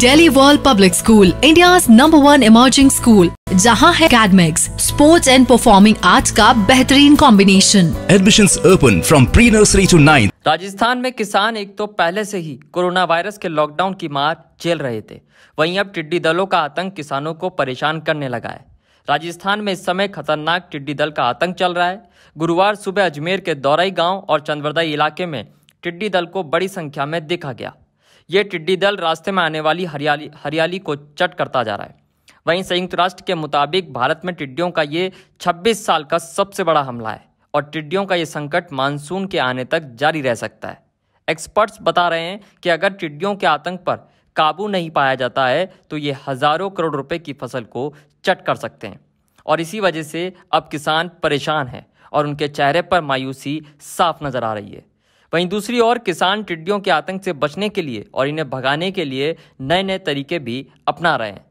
daily world public school India number one emerging school जहाँ है academics sports and performing arts का बेहतरीन combination admission open from pre nursery to nine Rajasthan में किसान एक तो पहले से ही कोरोना वायरस के लॉकडाउन की मार झेल रहे थे वहीं अब टिड्डी दलों का आतंक किसानों को परेशान करने लगा है राजस्थान में इस समय खतरनाक टिड्डी दल का आतंक चल रहा है गुरुवार सुबह अजमेर के दौराई गांव और चंदवरदाई इलाके में टिड्डी दल को बड़ी संख्या में देखा गया ये टिड्डी दल रास्ते में आने वाली हरियाली हरियाली को चट करता जा रहा है वहीं संयुक्त राष्ट्र के मुताबिक भारत में टिड्डियों का ये 26 साल का सबसे बड़ा हमला है और टिड्डियों का ये संकट मानसून के आने तक जारी रह सकता है एक्सपर्ट्स बता रहे हैं कि अगर टिड्डियों के आतंक पर काबू नहीं पाया जाता है तो ये हज़ारों करोड़ रुपए की फसल को चट कर सकते हैं और इसी वजह से अब किसान परेशान हैं और उनके चेहरे पर मायूसी साफ नज़र आ रही है वहीं दूसरी ओर किसान टिड्डियों के आतंक से बचने के लिए और इन्हें भगाने के लिए नए नए तरीके भी अपना रहे हैं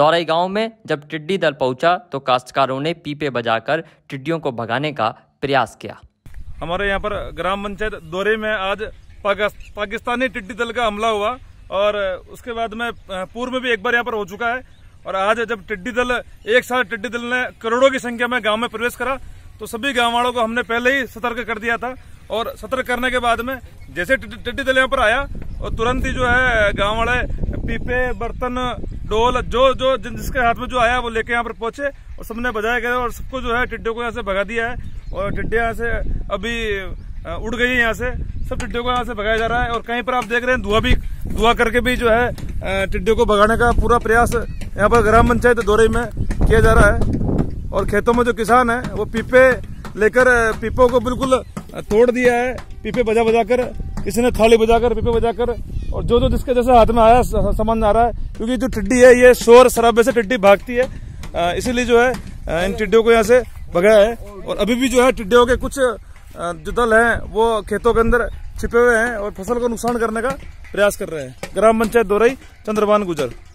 दौराई गांव में जब टिड्डी दल पहुंचा तो काश्तकारों ने पीपे बजाकर टिड्डियों को भगाने का प्रयास किया हमारे यहाँ पर ग्राम पंचायत दौरे में आज पाकिस्तानी टिड्डी दल का हमला हुआ और उसके बाद में पूर्व में भी एक बार यहाँ पर हो चुका है और आज जब टिड्डी दल एक साथ टिड्डी दल ने करोड़ों की संख्या में गांव में प्रवेश करा तो सभी गाँव वालों को हमने पहले ही सतर्क कर दिया था और सतर्क करने के बाद में जैसे टिड्डी दल यहाँ पर आया और तुरंत ही जो है गाँव वाले पीपे बर्तन डोल जो जो जिसके हाथ में जो आया वो लेके यहाँ पर पहुंचे और सबने बजाया गया और सबको जो है टिड्डियों को यहाँ से भगा दिया है और टिड्डिया यहाँ से अभी उड़ गई है यहाँ से सब टिड्डियों को यहाँ से भगाया जा रहा है और कहीं पर आप देख रहे हैं धुआं भी धुआं करके भी जो है टिड्डियों को भगाने का पूरा प्रयास यहाँ पर ग्राम पंचायत दौरे में किया जा रहा है और खेतों में जो किसान है वो पीपे लेकर पीपों को बिल्कुल तोड़ दिया है पीपे बजा बजा कर किसी ने थाली बजाकर पीपे बजाकर और जो जो जिसके जैसे हाथ में आया सामान आ रहा है क्योंकि जो टिड्डी है ये शोर शराबे से टिड्डी भागती है इसीलिए जो है इन टिड्डियों को यहाँ से भगाया है और अभी भी जो है टिड्डियों के कुछ जो दल हैं वो खेतों के अंदर छिपे हुए हैं और फसल को नुकसान करने का प्रयास कर रहे हैं ग्राम पंचायत दोरई चंद्रभान गुजर